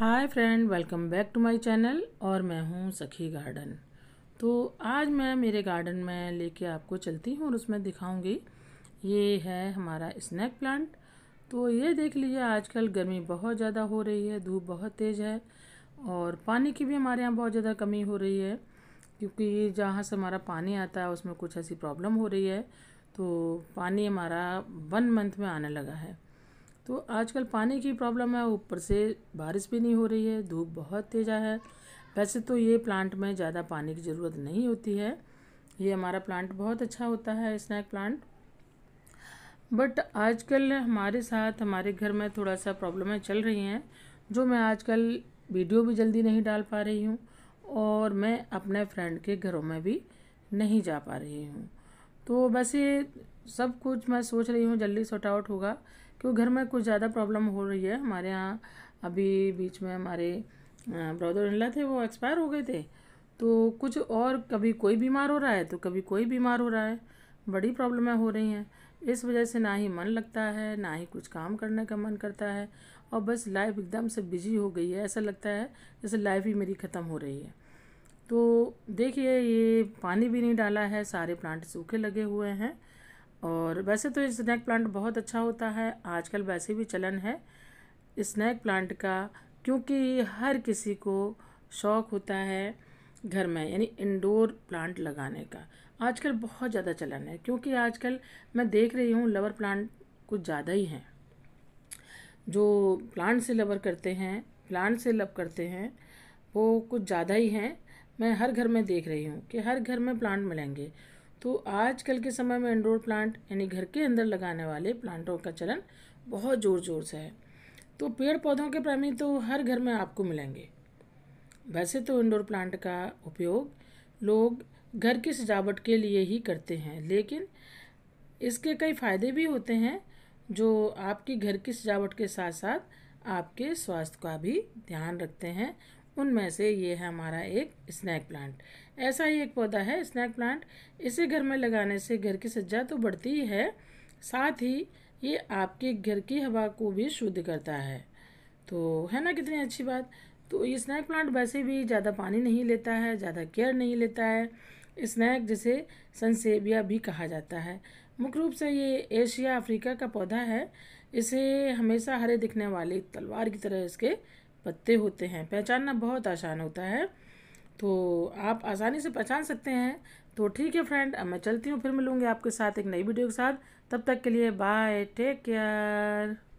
hi friend welcome back to my channel और मैं हूँ सखी गार्डन तो आज मैं मेरे गार्डन में लेके आपको चलती हूँ और उसमें दिखाऊंगी ये है हमारा स्नैक प्लांट तो ये देख लीजिए आजकल गर्मी बहुत ज़्यादा हो रही है धूप बहुत तेज़ है और पानी की भी हमारे यहाँ बहुत ज़्यादा कमी हो रही है क्योंकि जहाँ से हमारा पानी आता है उसमें कुछ ऐसी प्रॉब्लम हो रही है तो पानी हमारा वन मंथ में आने लगा है तो आजकल पानी की प्रॉब्लम है ऊपर से बारिश भी नहीं हो रही है धूप बहुत तेज़ है वैसे तो ये प्लांट में ज़्यादा पानी की ज़रूरत नहीं होती है ये हमारा प्लांट बहुत अच्छा होता है स्नैक प्लांट बट आजकल हमारे साथ हमारे घर में थोड़ा सा प्रॉब्लमें चल रही हैं जो मैं आजकल वीडियो भी जल्दी नहीं डाल पा रही हूँ और मैं अपने फ्रेंड के घरों में भी नहीं जा पा रही हूँ तो वैसे सब कुछ मैं सोच रही हूँ जल्दी सॉर्ट आउट होगा क्योंकि घर में कुछ ज़्यादा प्रॉब्लम हो रही है हमारे यहाँ अभी बीच में हमारे ब्रदर इनला थे वो एक्सपायर हो गए थे तो कुछ और कभी कोई बीमार हो रहा है तो कभी कोई बीमार हो रहा है बड़ी प्रॉब्लमें हो रही हैं इस वजह से ना ही मन लगता है ना ही कुछ काम करने का मन करता है और बस लाइफ एकदम से बिजी हो गई है ऐसा लगता है जैसे लाइफ ही मेरी ख़त्म हो रही है तो देखिए ये पानी भी नहीं डाला है सारे प्लांट सूखे लगे हुए हैं और वैसे तो स्नैक प्लांट बहुत अच्छा होता है आजकल वैसे भी चलन है स्नैक प्लांट का क्योंकि हर किसी को शौक़ होता है घर में यानी इंडोर प्लांट लगाने का आजकल बहुत ज़्यादा चलन है क्योंकि आजकल मैं देख रही हूँ लवर प्लांट कुछ ज़्यादा ही हैं जो प्लांट से लवर करते हैं प्लांट से लव करते हैं वो कुछ ज़्यादा ही हैं मैं हर घर में देख रही हूँ कि हर घर में प्लांट मिलेंगे तो आजकल के समय में इंडोर प्लांट यानी घर के अंदर लगाने वाले प्लांटों का चलन बहुत ज़ोर ज़ोर से है तो पेड़ पौधों के प्रेमी तो हर घर में आपको मिलेंगे वैसे तो इंडोर प्लांट का उपयोग लोग घर की सजावट के लिए ही करते हैं लेकिन इसके कई फ़ायदे भी होते हैं जो आपकी घर की सजावट के साथ साथ आपके स्वास्थ्य का भी ध्यान रखते हैं उनमें से ये है हमारा एक स्नैक प्लांट ऐसा ही एक पौधा है स्नैक प्लांट इसे घर में लगाने से घर की सज्जा तो बढ़ती ही है साथ ही ये आपके घर की हवा को भी शुद्ध करता है तो है ना कितनी अच्छी बात तो ये स्नैक प्लांट वैसे भी ज़्यादा पानी नहीं लेता है ज़्यादा केयर नहीं लेता है स्नैक जिसे सनसेबिया भी कहा जाता है मुख्य रूप से ये एशिया अफ्रीका का पौधा है इसे हमेशा हरे दिखने वाले तलवार की तरह इसके पत्ते होते हैं पहचानना बहुत आसान होता है तो आप आसानी से पहचान सकते हैं तो ठीक है फ्रेंड अब मैं चलती हूँ फिर मिलूँगी आपके साथ एक नई वीडियो के साथ तब तक के लिए बाय टेक केयर